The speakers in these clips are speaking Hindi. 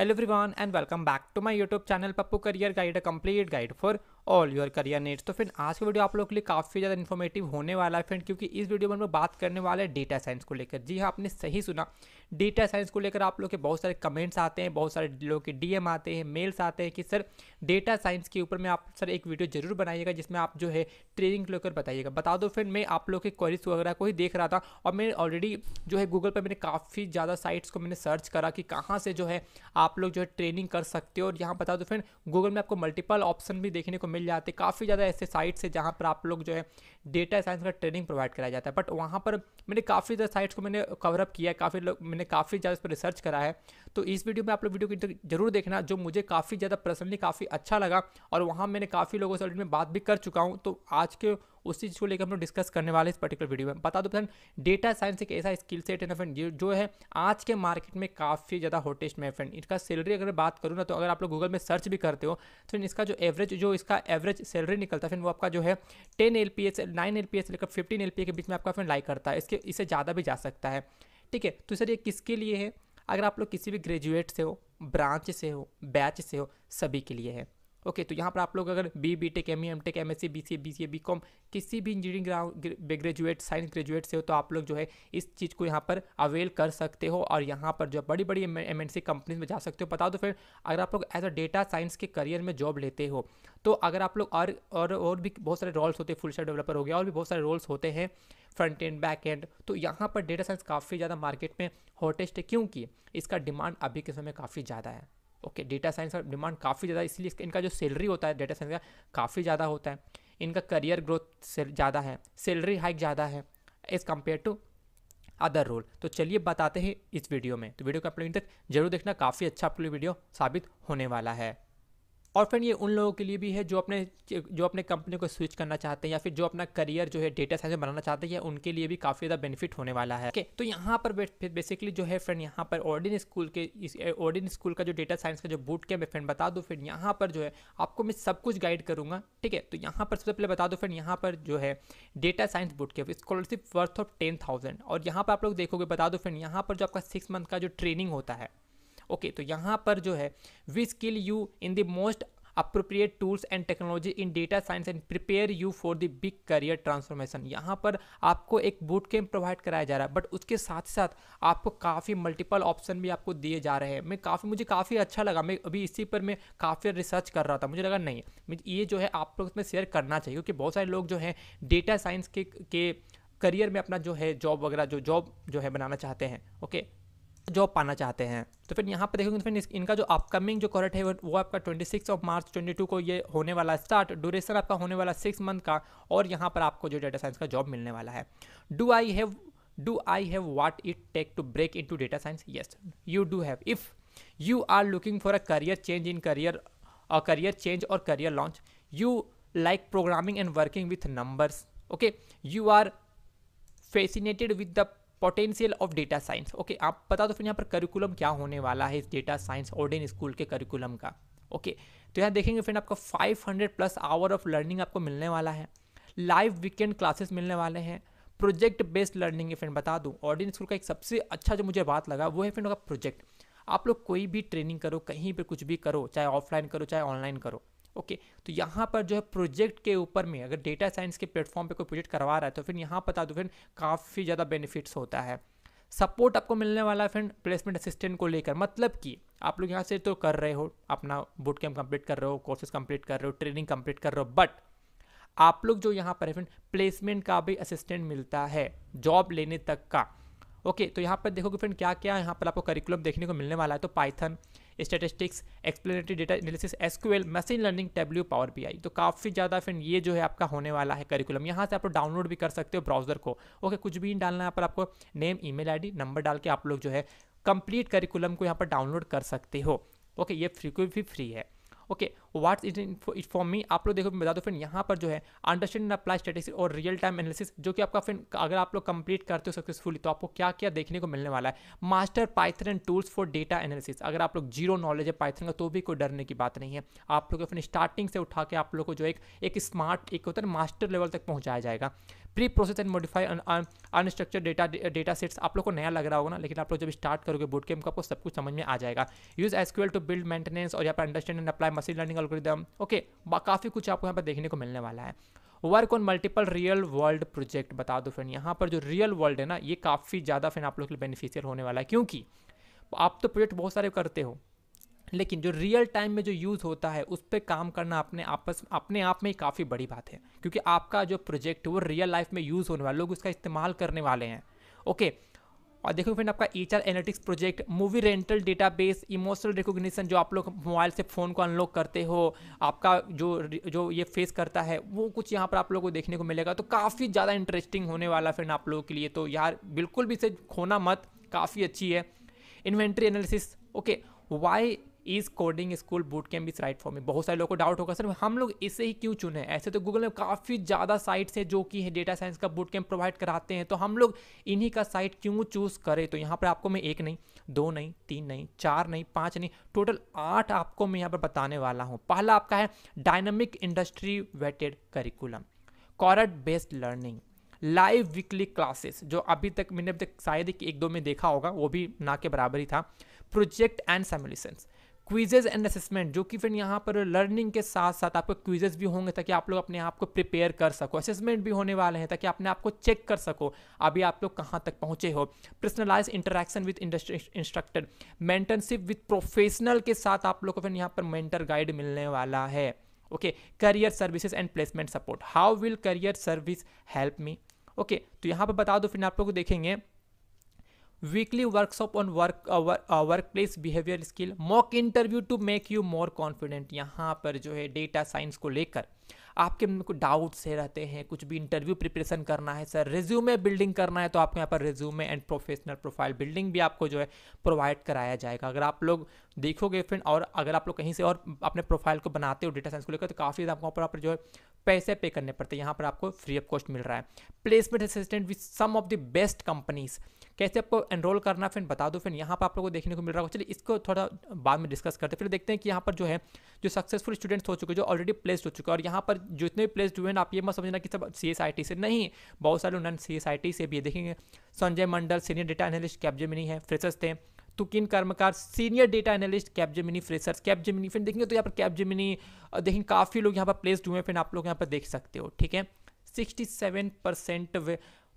Hello everyone and welcome back to my YouTube channel Pappu Career Guide, a complete guide for all your career needs तो फ्रेंड आज की वीडियो आप लोग के लिए काफ़ी ज़्यादा इन्फॉर्मेटिव होने वाला है फ्रेंड क्योंकि इस वीडियो में हम बात करने वाले हैं डेटा साइंस को लेकर जी हाँ आपने सही सुना डेटा साइंस को लेकर आप लोग के बहुत सारे कमेंट्स आते हैं बहुत सारे लोग के डीएम आते हैं मेल्स आते हैं कि सर डेटा साइंस के ऊपर मैं आप सर एक वीडियो जरूर बनाइएगा जिसमें आप जो है ट्रेनिंग को लेकर बताइएगा बता दो फ्रेंड मैं आप लोग के क्वेरीज वगैरह को ही देख रहा था और मैंने ऑलरेडी जो है गूगल पर मैंने काफ़ी ज़्यादा साइट्स को मैंने सर्च करा कि कहाँ से जो है आप लोग जो है ट्रेनिंग कर सकते हो और यहाँ बता दो फ्रेंड गूगल में आपको मल्टीपल ऑप्शन भी देखने को मिल मिल जाते काफ़ी ज़्यादा ऐसे साइट्स है जहाँ पर आप लोग जो है डेटा साइंस का ट्रेनिंग प्रोवाइड कराया जाता है बट वहाँ पर मैंने काफ़ी ज़्यादा साइट्स को मैंने कवरअप किया है काफ़ी लोग मैंने काफ़ी ज़्यादा इस पर रिसर्च करा है तो इस वीडियो में आप लोग वीडियो को जरूर देखना जो मुझे काफ़ी ज़्यादा पर्सनली काफ़ी अच्छा लगा और वहाँ मैंने काफ़ी लोगों से में बात भी कर चुका हूँ तो आज के उस चीज़ को लेकर हम लोग डिस्कस करने वाले इस पर्टिकुलर वीडियो में बता दो फ्रेंड डेटा साइंस एक ऐसा स्किल सेट है ना फ्रेंड जो है आज के मार्केट में काफ़ी ज़्यादा हॉटेस्ट में फ्रेंड इसका सैलरी अगर बात करूँ ना तो अगर आप लोग गूगल में सर्च भी करते हो तो इसका जो एवरेज जो इसका एवरेज सैलरी निकलता है फ्रेंड वो आपका जो है ten L P S nine L P S लेकर फिफ्टीन एल पी ए के बीच में आपका फ्रेंड लाइक करता है इसके इससे ज़्यादा भी जा सकता है ठीक है तो सर ये किसके लिए है अगर आप लोग किसी भी ग्रेजुएट से हो ब्रांच से हो बैच से हो सभी के लिए है ओके तो यहाँ पर आप लोग अगर B B tech M E M tech M S C B C B C B com किसी भी इंजीनियरिंग ग्रेजुएट साइंस ग्रेजुएट से हो तो आप लोग जो है इस चीज़ को यहाँ पर अवेल कर सकते हो और यहाँ पर जो बड़ी बड़ी एम एन सी कंपनीज में जा सकते हो बता दो फिर अगर आप लोग एज अ डेटा साइंस के करियर में जॉब लेते हो तो अगर आप लोग और और और भी बहुत सारे रोल्स होते हैं फुल स्टैक डेवलपर हो गया और भी बहुत सारे रोल्स होते हैं फ्रंट एंड बैक एंड तो यहाँ पर डेटा साइंस काफ़ी ज़्यादा मार्केट में हॉटेस्ट है क्योंकि इसका डिमांड अभी के समय काफ़ी ज़्यादा है ओके डेटा साइंस का डिमांड काफ़ी ज़्यादा इसलिए इनका जो सैलरी होता है डेटा साइंस का काफ़ी ज़्यादा होता है इनका करियर ग्रोथ ज़्यादा है सैलरी हाइक ज़्यादा है as compare to other role तो चलिए बताते हैं इस वीडियो में तो वीडियो का अपने तक जरूर देखना काफ़ी अच्छा लिए वीडियो साबित होने वाला है और फ्रेंड ये उन लोगों के लिए भी है जो अपने जो अपने कंपनी को स्विच करना चाहते हैं या फिर जो अपना करियर जो है डेटा साइंस में बनाना चाहते हैं उनके लिए भी काफ़ी ज़्यादा बेनिफिट होने वाला है ओके तो यहाँ पर बेसिकली जो है फ्रेंड यहाँ पर ऑर्डिन स्कूल के इस ऑर्डिन स्कूल का जो डेटा साइंस का जो बूट कैम्प है फ्रेंड बता दो फ्रेंड यहाँ पर जो है आपको मैं सब कुछ गाइड करूँगा ठीक है तो यहाँ पर सबसे पहले बता दो फ्रेंड यहाँ पर जो है data science boot camp scholarship worth of ten thousand और यहाँ पर आप लोग देखोगे बता दो फ्रेंड यहाँ पर जो आपका सिक्स मंथ का जो ट्रेनिंग होता है ओके तो यहाँ पर जो है we skill you in the most appropriate tools and technology in data science and prepare you for the big career transformation यहाँ पर आपको एक बूट कैम्प प्रोवाइड कराया जा रहा है बट उसके साथ साथ आपको काफ़ी मल्टीपल ऑप्शन भी आपको दिए जा रहे हैं मैं काफ़ी मुझे काफ़ी अच्छा लगा मैं अभी इसी पर मैं काफ़ी रिसर्च कर रहा था मुझे लगा नहीं ये जो है आप लोग इसमें शेयर करना चाहिए क्योंकि बहुत सारे लोग जो हैं डेटा साइंस के के करियर में अपना जो है जॉब वगैरह जो जॉब जो है बनाना चाहते हैं ओके जॉब पाना चाहते हैं तो फिर यहाँ पर देखोगे तो फिर इनका जो अपकमिंग जो कॉरेट है वो आपका 26 ऑफ मार्च 22 को ये होने वाला स्टार्ट ड्यूरेशन आपका होने वाला सिक्स मंथ का और यहाँ पर आपको जो डेटा साइंस का जॉब मिलने वाला है do I have do I have what it take to break into data science yes you do have if you are looking for a career change in career career change और career launch you like programming and working with numbers okay you are fascinated with the potential of data science okay आप बता दो फिर यहाँ पर करिकुलम क्या होने वाला है इस डेटा साइंस ओडेन स्कूल के करिकुलम का ओके तो यहाँ देखेंगे फ्रेंड आपको 500 प्लस आवर ऑफ लर्निंग आपको मिलने वाला है लाइव वीकेंड क्लासेस मिलने वाले हैं प्रोजेक्ट बेस्ड लर्निंग है फ्रेंड बता दूँ ऑडियंस स्कूल का एक सबसे अच्छा जो मुझे बात लगा वो है फ्रेंड का प्रोजेक्ट आप लोग कोई भी ट्रेनिंग करो कहीं पर कुछ भी करो चाहे ऑफलाइन करो चाहे ऑनलाइन करो ओके तो यहाँ पर जो है प्रोजेक्ट के ऊपर में अगर डेटा साइंस के प्लेटफॉर्म पे कोई प्रोजेक्ट करवा रहा है तो फिर यहाँ बता दो फिर काफ़ी ज़्यादा बेनिफिट्स होता है सपोर्ट आपको मिलने वाला है फ्रेंड प्लेसमेंट असिस्टेंट को लेकर मतलब कि आप लोग यहाँ से तो कर रहे हो अपना बुट कैम्प कंप्लीट कर रहे हो कोर्सेज कंप्लीट कर रहे हो ट्रेनिंग कम्प्लीट कर रहे हो बट आप लोग जो यहाँ पर है फ्रेंड प्लेसमेंट का भी असिस्टेंट मिलता है जॉब लेने तक का ओके okay, तो यहाँ पर देखोगे फ्रेंड क्या क्या यहाँ पर आपको करिकुलम देखने को मिलने वाला है तो Python statistics explanatory data analysis SQL machine learning Tableau power B तो काफ़ी ज़्यादा फ्रेंड ये जो है आपका होने वाला है करिकुलम यहाँ से आप लोग डाउनलोड भी कर सकते हो ब्राउजर को ओके कुछ भी नहीं डालना है पर आपको नेम ई मेल नंबर डाल के आप लोग जो है कंप्लीट करिकुलम को यहाँ पर डाउनलोड कर सकते हो ओके ये फ्री भी फ्री है okay what's it it for me आप लोग देखो मैं बता दो फ्रेंड यहाँ पर जो है अंडरस्टैंड अप्लाई स्टेटिक्स और रियल टाइम एनालिसिस जो कि आपका फ्रेंड अगर आप लोग कंप्लीट करते हो सक्सेसफुली तो आपको क्या क्या देखने को मिलने वाला है master Python and tools for data analysis अगर आप लोग जीरो नॉलेज है पाइथन का तो भी कोई डरने की बात नहीं है आप लोग अपने स्टार्टिंग से उठा के आप लोग को जो एक एक स्मार्ट एक होता है मास्टर लेवल तक पहुँचाया जाएगा pre process and modify unstructure data data sets आप लोग को नया लग रहा होगा ना लेकिन आप लोग जब स्टार्ट करोगे बोट कैम्प आपको सब कुछ समझ में आ जाएगा use SQL to build maintenance और यहाँ पर understand and apply machine learning algorithm okay काफ़ी कुछ आपको यहाँ पर देखने को मिलने वाला है work on multiple real world project बता दो फ्रेंड यहाँ पर जो रियल वर्ल्ड है ना ये काफ़ी ज़्यादा फ्रेंड आप लोग के लिए बेनिफिशियल होने वाला है क्योंकि आप तो प्रोजेक्ट बहुत सारे करते हो लेकिन जो रियल टाइम में जो यूज़ होता है उस पर काम करना अपने आपस अपने आप में ही काफ़ी बड़ी बात है क्योंकि आपका जो प्रोजेक्ट वो रियल लाइफ में यूज़ होने वाला लोग उसका इस्तेमाल करने वाले हैं ओके okay, और देखो फ्रेंड आपका H R analytics project movie rental database emotional recognition जो आप लोग मोबाइल से फ़ोन को अनलॉक करते हो आपका जो जो ये फेस करता है वो कुछ यहाँ पर आप लोग को देखने को मिलेगा तो काफ़ी ज़्यादा इंटरेस्टिंग होने वाला फ्रेंड आप लोगों के लिए तो यार बिल्कुल भी इसे खोना मत काफ़ी अच्छी है inventory analysis okay why is coding school boot camp is right for me बहुत सारे लोगों को डाउट होगा सर हम लोग इसे ही क्यों चुने ऐसे तो गूगल में काफ़ी ज़्यादा साइट्स है जो कि डेटा साइंस का बूट कैम्प प्रोवाइड कराते हैं तो हम लोग इन्हीं का साइट क्यों चूज़ करें तो यहाँ पर आपको मैं एक नहीं दो नहीं तीन नहीं चार नहीं पाँच नहीं टोटल आठ आपको मैं यहाँ पर बताने वाला हूँ पहला आपका है dynamic industry vetted curriculum cohort based learning live weekly classes जो अभी तक मैंने अभी तक शायद एक दो में देखा होगा वो भी ना के बराबर ही था project and simulations quizzes and assessment जो कि फिर यहाँ पर लर्निंग के साथ साथ आपको क्विजेज भी होंगे ताकि आप लोग अपने आप को प्रिपेयर कर सको असेसमेंट भी होने वाले हैं ताकि अपने आप को चेक कर सको अभी आप लोग कहाँ तक पहुँचे हो personalize interaction with instructor mentorship with professional के साथ आप लोग को फिर यहाँ पर मेंटर गाइड मिलने वाला है okay career services and placement support how will career service help me okay तो यहाँ पर बता दो फिर आप लोग देखेंगे weekly workshop on work work place behaviour skill mock interview to make you more confident यहाँ पर जो है डेटा साइंस को लेकर आपके को डाउट्स है रहते हैं कुछ भी इंटरव्यू प्रिपरेशन करना है सर रिज्यूमे बिल्डिंग करना है तो आपको यहाँ पर resume and professional profile building भी आपको जो है प्रोवाइड कराया जाएगा अगर आप लोग देखोगे फ्रेंड और अगर आप लोग कहीं से और अपने प्रोफाइल को बनाते हो डेटा साइंस को लेकर तो काफ़ी आपको वहाँ पर जो है पैसे पे करने पड़ते हैं यहाँ पर आपको फ्री ऑफ कॉस्ट मिल रहा है placement assistant with some of the best companies कैसे आपको एनरोल करना फिर बता दो फिर यहाँ पर आप लोगों को देखने को मिल रहा होगा चलिए इसको थोड़ा बाद में डिस्कस करते हैं फिर देखते हैं कि यहाँ पर जो है जो सक्सेसफुल स्टूडेंट्स हो चुके हैं जो ऑलरेडी प्लेस्ड हो चुके हैं और यहाँ पर जितने भी प्लेस्ड हुए हैं आप ये मत समझना कि सब सी एस आई टी से नहीं बहुत सारे उन्होंने सी एस आई टी से भी देखेंगे Sanjay Mandal senior data analyst नहीं है फ्रेशर्स थे तुकिन Karmakar senior data analyst Capgemini freshers Capgemini फिर देखेंगे तो यहाँ पर कैपजेमिनी देखेंगे काफ़ी लोग यहाँ पर प्लेस्ड हुए हैं फिर आप लोग यहाँ पर देख सकते हो ठीक है सिक्सटी सेवन परसेंट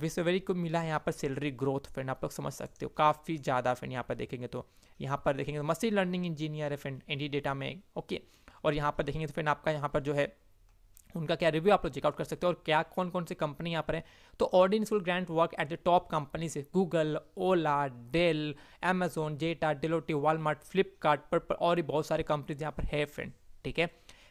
विश्ववेरी को मिला है यहाँ पर सैलरी ग्रोथ फ्रेंड आप लोग समझ सकते हो काफ़ी ज़्यादा फ्रेंड यहाँ पर देखेंगे तो यहाँ पर देखेंगे तो मशीन लर्निंग इंजीनियर है फ्रेंड एनडी डेटा में ओके और यहाँ पर देखेंगे तो फ्रेंड आपका यहाँ पर जो है उनका क्या रिव्यू आप लोग चेकआउट कर सकते हो और क्या कौन कौन सी कंपनी यहाँ पर है तो audience will grant work at the top company से Google Ola Dell Amazon Zeta Deloitte Walmart Flipkart पर और भी बहुत सारी कंपनीज यहाँ पर है फ्रेंड ठीक है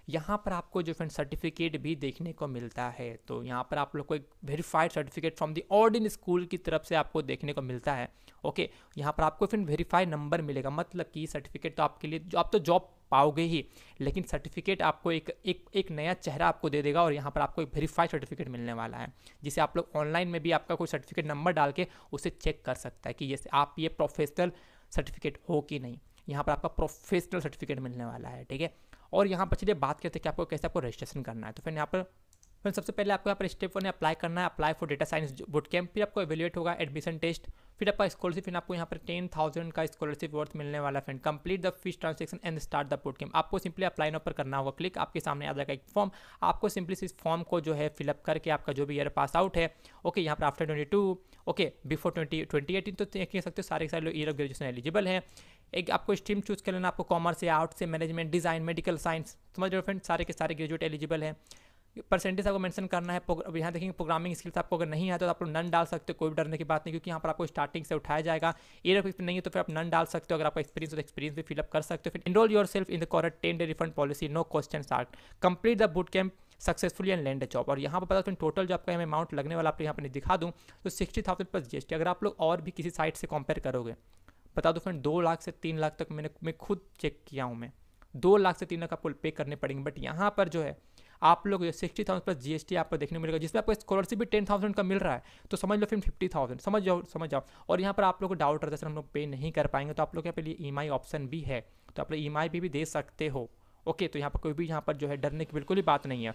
यहाँ पर आपको जो फ्रेंड सर्टिफिकेट भी देखने को मिलता है तो यहाँ पर आप लोग को एक verified certificate from the Odin school की तरफ से आपको देखने को मिलता है ओके यहाँ पर आपको फिर वेरीफाइड नंबर मिलेगा मतलब कि सर्टिफिकेट तो आपके लिए जो आप तो जॉब पाओगे ही लेकिन सर्टिफिकेट आपको एक एक एक नया चेहरा आपको दे देगा और यहाँ पर आपको एक वेरीफाइड सर्टिफिकेट मिलने वाला है जिसे आप लोग ऑनलाइन में भी आपका कोई सर्टिफिकेट नंबर डाल के उसे चेक कर सकता है कि ये आप ये प्रोफेशनल सर्टिफिकेट हो कि नहीं यहाँ पर आपका प्रोफेशनल सर्टिफिकेट मिलने वाला है ठीक है और यहाँ पर चलिए बात करते हैं कि आपको कैसे आपको रजिस्ट्रेशन करना है तो फिर यहाँ पर फिर सबसे पहले आपको यहाँ पर स्टेप वन अप्लाई करना है apply for data science boot camp फिर आपको एवेलुएट होगा एडमिशन टेस्ट फिर आपका स्कॉलरशिप फिर आपको यहाँ पर टेन थाउजेंड का स्कॉलरशिप वर्थ मिलने वाला friend complete the fees transaction and start the port game आपको सिंपली अपलाइन नाउ करना होगा क्लिक आपके सामने आ जाएगा एक फॉर्म आपको सिंपली इस फॉर्म को जो है फिलअप करके आपका जो भी ईयर पास आउट है ओके यहाँ पर after twenty two okay before twenty twenty eighteen तो देख सकते हो सारे सारे लोग ईयर ऑफ ग्रेजुएशन एलिजिबल है एक आपको स्ट्रीम चूज कर लेना आपको कॉमर्स से आर्ट्स से मैनेजमेंट डिज़ाइन मेडिकल साइंस समझ रहे हो फ्रेंड सारे के सारे ग्रेजुएट एलिजिबल है परसेंटेज आपको मेंशन करना है अब यहाँ देखेंगे प्रोग्रामिंग स्किल्स आपको अगर नहीं है तो आप लोग नन डाल सकते हो कोई भी डरने की बात नहीं क्योंकि यहाँ पर आपको स्टार्टिंग से उठाया जाएगा ये नहीं है तो फिर आप नन डाल सकते हो अगर आपका एक्सपीरियंस हो तो एक्सपीरियंस भी फिलअप कर सकते हो फिर enrol yourself in the course ten day refund policy no question आर्ट complete the boot camp successful and land job और यहाँ पर बता दूँ टोटल जो आपका हमें अमाउंट लगने वाला आपको यहाँ पर दिखा दूँ तो सिक्सटी थाउजेंड प्लस जी अगर आप लोग और भी किसी साइट से कंपेयर करोगे बता दो फ्रेंड दो लाख से तीन लाख तक मैंने मैं खुद चेक किया हूँ मैं दो लाख से तीन लाख आपको पे करने पड़ेंगे बट यहाँ पर जो है आप लोग सिक्सटी थाउजेंड प्लस जीएसटी आपको देखने मिलेगा जिसमें आपको स्कॉलरशिप भी टेन थाउजेंड का मिल रहा है तो समझ लो फिर फिफ्टी थाउजेंड समझ जाओ समझ जाओ और यहाँ पर आप लोग को डाउट रहता है सर हम लोग पे नहीं कर पाएंगे तो आप लोग यहाँ पर ई एम ऑप्शन भी है तो आप लोग ई e एम भी दे सकते हो ओके तो यहाँ पर कोई भी यहाँ पर जो है डरने की बिल्कुल ही बात नहीं है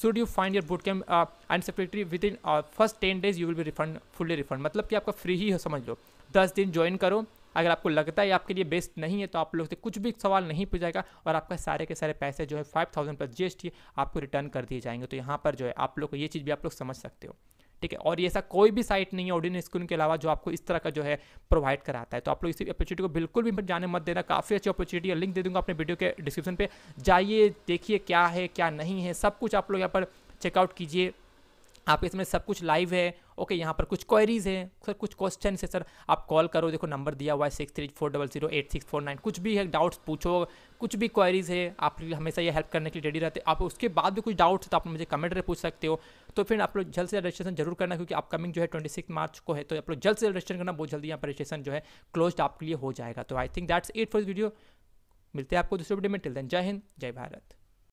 should you find your cam and secretary within first ten days you will be refund fully refund मतलब कि आपका फ्री ही हो समझ लो दस दिन ज्वाइन करो अगर आपको लगता है आपके लिए बेस्ट नहीं है तो आप लोग से कुछ भी सवाल नहीं पूछाएगा और आपका सारे के सारे पैसे जो है फाइव थाउजेंड प्लस जी आपको रिटर्न कर दिए जाएंगे तो यहाँ पर जो है आप लोग को ये चीज़ भी आप लोग समझ सकते हो ठीक है और ऐसा कोई भी साइट नहीं है ऑडियन स्क्रीन के अलावा जो आपको इस तरह का जो है प्रोवाइड कराता है तो आप लोग इसी अपॉर्चुनिटी को बिल्कुल भी जाने मत देना काफ़ी अच्छी अपॉर्चुनिटी है लिंक दे दूंगा अपने वीडियो के डिस्क्रिप्शन पे जाइए देखिए क्या है क्या नहीं है सब कुछ आप लोग यहाँ पर चेकआउट कीजिए आपके इसमें सब कुछ लाइव है ओके यहाँ पर कुछ क्वेरीज है सर कुछ क्वेश्चन है सर आप कॉल करो देखो नंबर दिया हुआ है six three four double zero eight six four nine कुछ भी है डाउट्स पूछो कुछ भी क्वेरीज है आप हमेशा ये हेल्प करने के लिए रेडी रहते आप उसके बाद भी कुछ डाउट्स तो आप मुझे कमेंट में पूछ सकते हो तो फिर आप लोग जल्द से जल्द रजिस्ट्रेशन जरूर करना क्योंकि अपकमिंग जो है ट्वेंटी सिक्स मार्च को है तो आप लोग जल्द से जल्द रजिस्ट्रेशन करना बहुत जल्दी यहाँ पर रजिस्ट्रेशन जो है क्लोज आपके लिए हो जाएगा तो I think that's it for video मिलते हैं आपको दूसरे वीडियो में टिल देन जय हिंद जय भारत